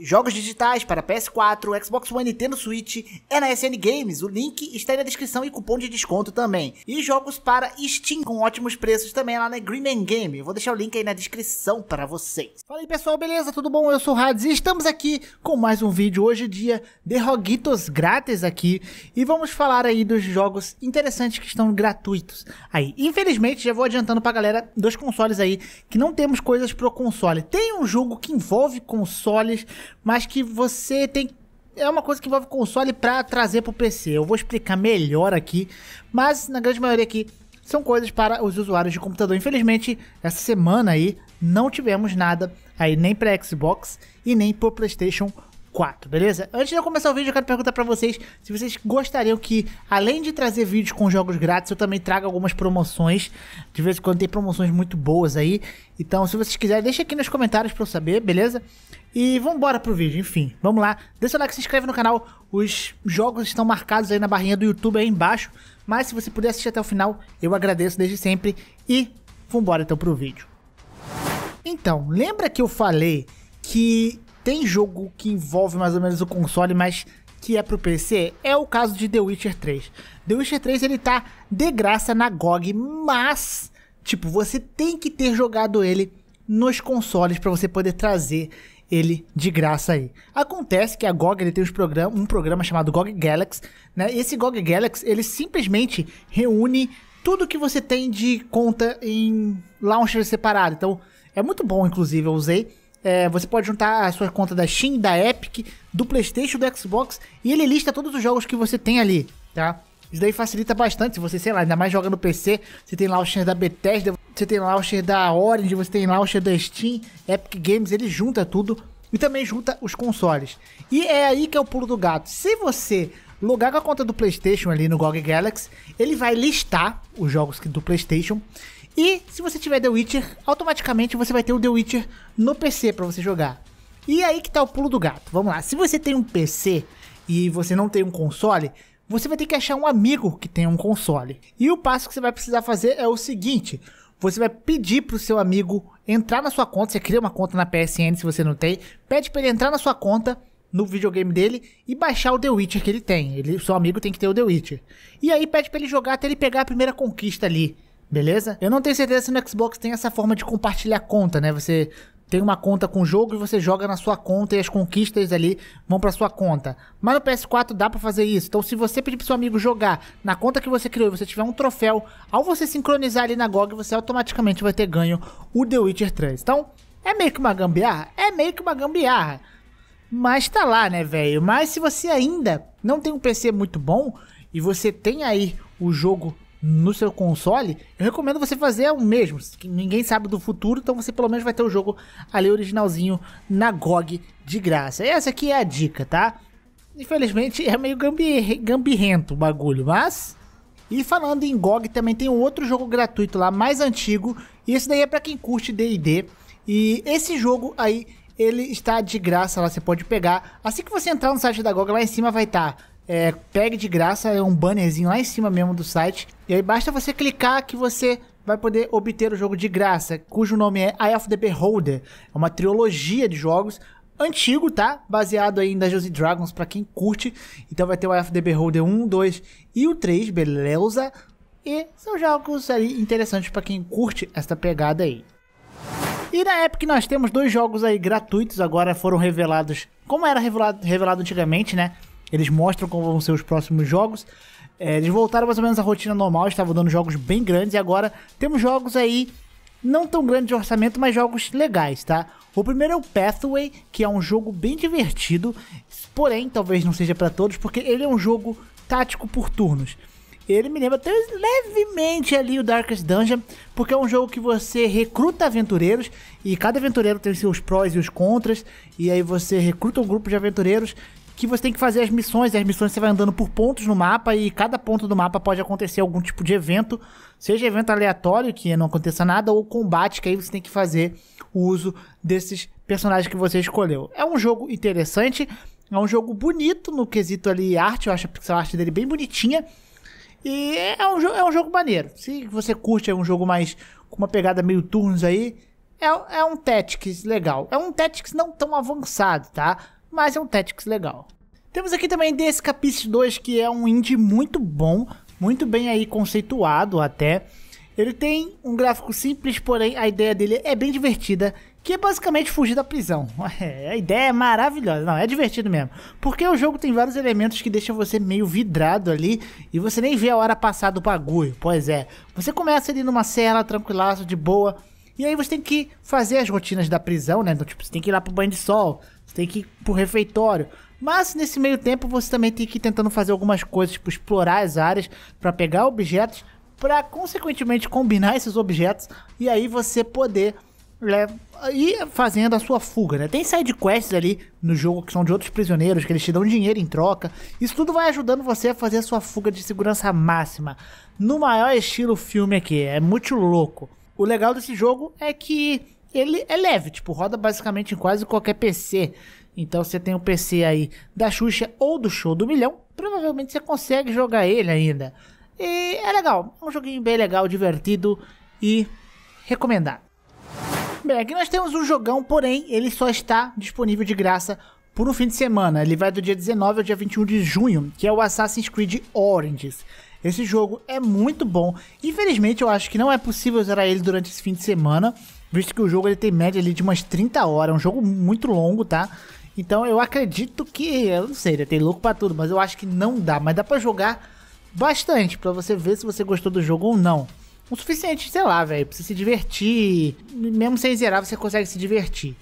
Jogos digitais para PS4, Xbox One, Nintendo Switch é na SN Games. O link está aí na descrição e cupom de desconto também. E jogos para Steam com ótimos preços também lá na Green Game. vou deixar o link aí na descrição para vocês. Fala aí pessoal, beleza? Tudo bom? Eu sou o Hades e estamos aqui com mais um vídeo hoje dia de Roguitos grátis aqui. E vamos falar aí dos jogos interessantes que estão gratuitos aí. Infelizmente, já vou adiantando a galera dos consoles aí que não temos coisas pro console. Tem um jogo que envolve consoles mas que você tem é uma coisa que envolve console para trazer para o PC. Eu vou explicar melhor aqui, mas na grande maioria aqui são coisas para os usuários de computador. Infelizmente, essa semana aí não tivemos nada aí nem para Xbox e nem para PlayStation 4. 4, beleza? Antes de eu começar o vídeo, eu quero perguntar para vocês se vocês gostariam que, além de trazer vídeos com jogos grátis, eu também traga algumas promoções. De vez em quando tem promoções muito boas aí. Então, se vocês quiserem, deixa aqui nos comentários para eu saber, beleza? E vamos pro vídeo, enfim, vamos lá. Deixa o like, se inscreve no canal. Os jogos estão marcados aí na barrinha do YouTube aí embaixo. Mas se você puder assistir até o final, eu agradeço desde sempre. E vamos então pro vídeo. Então, lembra que eu falei que tem jogo que envolve mais ou menos o console, mas que é pro PC, é o caso de The Witcher 3. The Witcher 3 ele tá de graça na GOG, mas tipo, você tem que ter jogado ele nos consoles para você poder trazer ele de graça aí. Acontece que a GOG ele tem programa, um programa chamado GOG Galaxy, né? Esse GOG Galaxy, ele simplesmente reúne tudo que você tem de conta em launcher separado. Então, é muito bom, inclusive, eu usei é, você pode juntar a sua conta da Steam, da Epic, do PlayStation, do Xbox e ele lista todos os jogos que você tem ali, tá? Isso daí facilita bastante, se você, sei lá, ainda mais joga no PC, você tem launcher da Bethesda, você tem launcher da Orange, você tem launcher da Steam, Epic Games, ele junta tudo e também junta os consoles. E é aí que é o pulo do gato. Se você logar com a conta do PlayStation ali no GOG Galaxy, ele vai listar os jogos do PlayStation e se você tiver The Witcher, automaticamente você vai ter o The Witcher no PC para você jogar. E é aí que tá o pulo do gato. Vamos lá. Se você tem um PC e você não tem um console, você vai ter que achar um amigo que tenha um console. E o passo que você vai precisar fazer é o seguinte: você vai pedir para o seu amigo entrar na sua conta, você cria uma conta na PSN se você não tem, pede para ele entrar na sua conta no videogame dele e baixar o The Witcher que ele tem. Ele, seu amigo tem que ter o The Witcher. E aí pede para ele jogar até ele pegar a primeira conquista ali. Beleza? Eu não tenho certeza se no Xbox tem essa forma de compartilhar conta, né? Você tem uma conta com o jogo e você joga na sua conta e as conquistas ali vão para sua conta. Mas no PS4 dá para fazer isso. Então se você pedir pro seu amigo jogar na conta que você criou e você tiver um troféu, ao você sincronizar ali na GOG, você automaticamente vai ter ganho o The Witcher 3. Então, é meio que uma gambiarra? É meio que uma gambiarra. Mas tá lá, né, velho? Mas se você ainda não tem um PC muito bom e você tem aí o jogo no seu console, eu recomendo você fazer o mesmo. Ninguém sabe do futuro, então você pelo menos vai ter o jogo ali originalzinho na GOG de graça. essa aqui é a dica, tá? Infelizmente é meio gambi, gambirrento o bagulho, mas. E falando em GOG, também tem outro jogo gratuito lá, mais antigo. E esse daí é para quem curte DD. E esse jogo aí, ele está de graça lá, você pode pegar. Assim que você entrar no site da GOG, lá em cima vai estar. Tá é, pegue de graça, é um bannerzinho lá em cima mesmo do site. E aí basta você clicar que você vai poder obter o jogo de graça, cujo nome é Eye of the Beholder. É uma trilogia de jogos antigo, tá? Baseado aí em Dungeons Dragons para quem curte. Então vai ter o Eye of the Beholder 1, 2 e o 3, beleza? E são jogos aí interessantes para quem curte essa pegada aí. E na época nós temos dois jogos aí gratuitos, agora foram revelados, como era revelado, revelado antigamente, né? Eles mostram como vão ser os próximos jogos. É, eles voltaram mais ou menos à rotina normal, estavam dando jogos bem grandes e agora temos jogos aí não tão grandes de orçamento, mas jogos legais, tá? O primeiro é o Pathway, que é um jogo bem divertido, porém talvez não seja para todos, porque ele é um jogo tático por turnos. Ele me lembra até levemente ali o Darkest Dungeon, porque é um jogo que você recruta aventureiros e cada aventureiro tem seus prós e os contras, e aí você recruta um grupo de aventureiros que você tem que fazer as missões. E as missões você vai andando por pontos no mapa e cada ponto do mapa pode acontecer algum tipo de evento, seja evento aleatório, que não aconteça nada, ou combate, que aí você tem que fazer o uso desses personagens que você escolheu. É um jogo interessante, é um jogo bonito no quesito ali arte, eu acho a pixel art dele bem bonitinha. E é um, é um jogo maneiro. Se você curte é um jogo mais com uma pegada meio turnos aí, é, é um Tactics legal. É um Tactics não tão avançado, tá? mas é um Tactics legal. Temos aqui também The Escapist 2, que é um indie muito bom, muito bem aí conceituado até. Ele tem um gráfico simples, porém a ideia dele é bem divertida, que é basicamente fugir da prisão. É, a ideia é maravilhosa, não, é divertido mesmo. Porque o jogo tem vários elementos que deixam você meio vidrado ali e você nem vê a hora passar do bagulho. Pois é, você começa ali numa cela, tranquilaço, de boa, e aí você tem que fazer as rotinas da prisão, né? Então, tipo, você tem que ir lá pro banho de sol, você tem que ir pro refeitório. Mas nesse meio tempo você também tem que ir tentando fazer algumas coisas, tipo explorar as áreas para pegar objetos, para consequentemente combinar esses objetos e aí você poder né, ir fazendo a sua fuga, né? Tem side quests ali no jogo que são de outros prisioneiros que eles te dão dinheiro em troca. Isso tudo vai ajudando você a fazer a sua fuga de segurança máxima no maior estilo filme aqui. É muito louco. O legal desse jogo é que ele é leve, tipo, roda basicamente em quase qualquer PC. Então você tem um PC aí da Xuxa ou do Show do Milhão, provavelmente você consegue jogar ele ainda. E é legal, é um joguinho bem legal, divertido e recomendado. Bem, aqui nós temos um jogão, porém ele só está disponível de graça por um fim de semana. Ele vai do dia 19 ao dia 21 de junho, que é o Assassin's Creed Origins. Esse jogo é muito bom. Infelizmente, eu acho que não é possível zerar ele durante esse fim de semana, visto que o jogo ele tem média ali de umas 30 horas, é um jogo muito longo, tá? Então eu acredito que, eu não sei, né? tem louco para tudo, mas eu acho que não dá, mas dá para jogar bastante para você ver se você gostou do jogo ou não. O suficiente, sei lá, velho, pra você se divertir. Mesmo sem zerar, você consegue se divertir.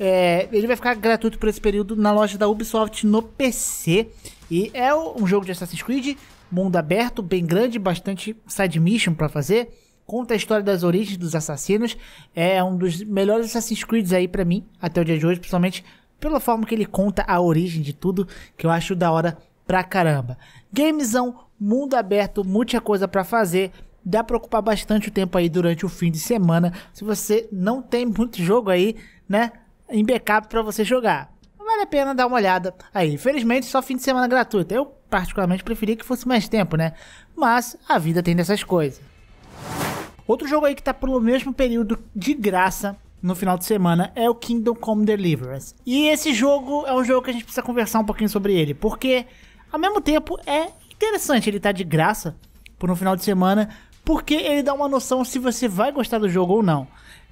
É, ele vai ficar gratuito por esse período na loja da Ubisoft no PC. E é um jogo de Assassin's Creed mundo aberto, bem grande, bastante side mission para fazer. Conta a história das origens dos assassinos. É um dos melhores Assassin's Creed aí para mim, até o dia de hoje, principalmente pela forma que ele conta a origem de tudo, que eu acho da hora pra caramba. Gamezão, mundo aberto, muita coisa para fazer. Dá pra ocupar bastante o tempo aí durante o fim de semana. Se você não tem muito jogo aí, né? Em backup para você jogar. Vale a pena dar uma olhada aí. Infelizmente, só fim de semana gratuito. Eu particularmente preferia que fosse mais tempo, né? Mas a vida tem dessas coisas. Outro jogo aí que tá pelo mesmo período de graça no final de semana é o Kingdom Come Deliverance. E esse jogo é um jogo que a gente precisa conversar um pouquinho sobre ele, porque ao mesmo tempo é interessante ele tá de graça por um final de semana, porque ele dá uma noção se você vai gostar do jogo ou não.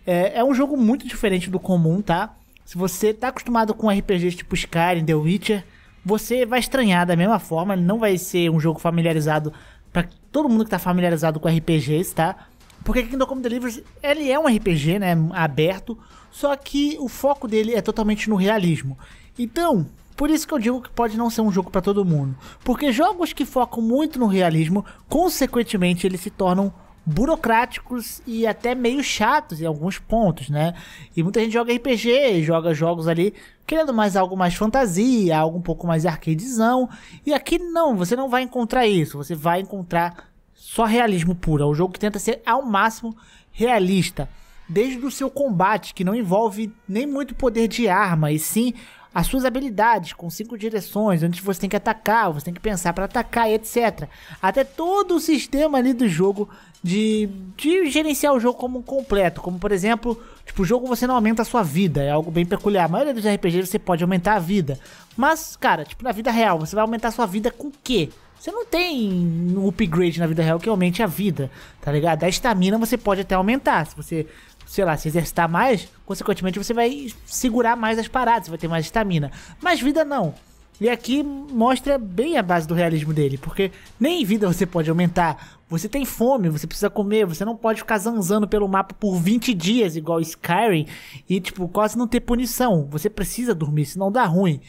É, é um jogo muito diferente do comum, tá? Se você tá acostumado com RPGs tipo Skyrim, The Witcher, você vai estranhar da mesma forma, não vai ser um jogo familiarizado para todo mundo que tá familiarizado com RPGs, tá? Porque Kingdom Come Deliverance, ele é um RPG, né, aberto, só que o foco dele é totalmente no realismo. Então, por isso que eu digo que pode não ser um jogo para todo mundo, porque jogos que focam muito no realismo, consequentemente eles se tornam burocráticos e até meio chatos em alguns pontos, né? E muita gente joga RPG, joga jogos ali querendo mais algo mais fantasia, algo um pouco mais arcadezão. E aqui não, você não vai encontrar isso, você vai encontrar só realismo puro. É um jogo que tenta ser ao máximo realista. Desde o seu combate, que não envolve nem muito poder de arma, e sim as suas habilidades com cinco direções, onde você tem que atacar, você tem que pensar para atacar e etc. Até todo o sistema ali do jogo de, de gerenciar o jogo como um completo, como por exemplo, tipo, o jogo você não aumenta a sua vida, é algo bem peculiar. A maioria dos RPGs você pode aumentar a vida, mas cara, tipo na vida real, você vai aumentar a sua vida com o quê? Você não tem um upgrade na vida real que aumente a vida, tá ligado? A estamina você pode até aumentar, se você sei lá, se exercitar mais, consequentemente você vai segurar mais as paradas, vai ter mais estamina. Mas vida não. E aqui mostra bem a base do realismo dele, porque nem vida você pode aumentar. Você tem fome, você precisa comer, você não pode ficar zanzando pelo mapa por 20 dias, igual Skyrim, e tipo, quase não ter punição. Você precisa dormir, senão dá ruim.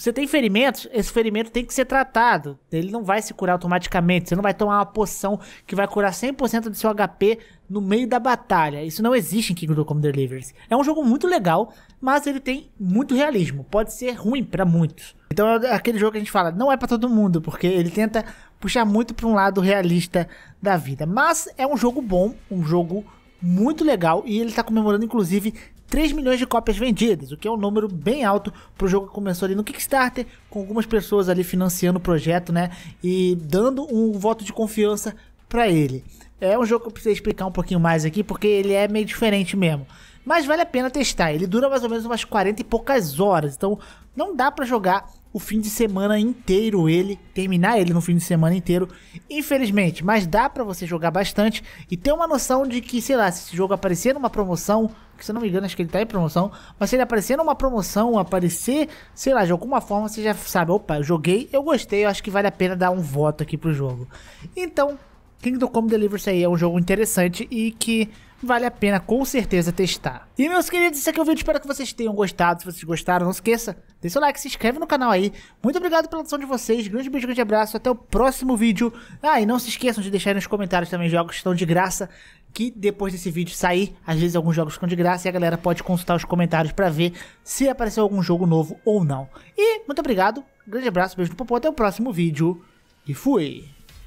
Você tem ferimentos, esse ferimento tem que ser tratado. Ele não vai se curar automaticamente. Você não vai tomar uma poção que vai curar 100% do seu HP no meio da batalha. Isso não existe em Kingdom Come Deliverance. É um jogo muito legal, mas ele tem muito realismo. Pode ser ruim para muitos. Então é aquele jogo que a gente fala, não é para todo mundo, porque ele tenta puxar muito para um lado realista da vida. Mas é um jogo bom, um jogo muito legal e ele está comemorando inclusive 3 milhões de cópias vendidas, o que é um número bem alto para o jogo que começou ali no Kickstarter, com algumas pessoas ali financiando o projeto, né? E dando um voto de confiança para ele. É um jogo que eu preciso explicar um pouquinho mais aqui, porque ele é meio diferente mesmo. Mas vale a pena testar. Ele dura mais ou menos umas 40 e poucas horas, então não dá para jogar o fim de semana inteiro ele, terminar ele no fim de semana inteiro, infelizmente, mas dá para você jogar bastante e ter uma noção de que, sei lá, se esse jogo aparecer numa promoção, que se não me engano acho que ele tá em promoção, mas se ele aparecer numa promoção, aparecer, sei lá, de alguma forma você já sabe, opa, eu joguei, eu gostei, eu acho que vale a pena dar um voto aqui pro jogo. Então, Kingdom Come Deliverance aí é um jogo interessante e que vale a pena com certeza testar. E meus queridos, esse aqui é o vídeo, espero que vocês tenham gostado. Se vocês gostaram, não esqueça, deixa seu like, se inscreve no canal aí. Muito obrigado pela atenção de vocês, grande beijo, grande abraço, até o próximo vídeo. Ah, e não se esqueçam de deixar nos comentários também jogos que estão de graça, que depois desse vídeo sair, às vezes alguns jogos ficam de graça e a galera pode consultar os comentários para ver se apareceu algum jogo novo ou não. E muito obrigado, grande abraço, beijo no popô, até o próximo vídeo e fui!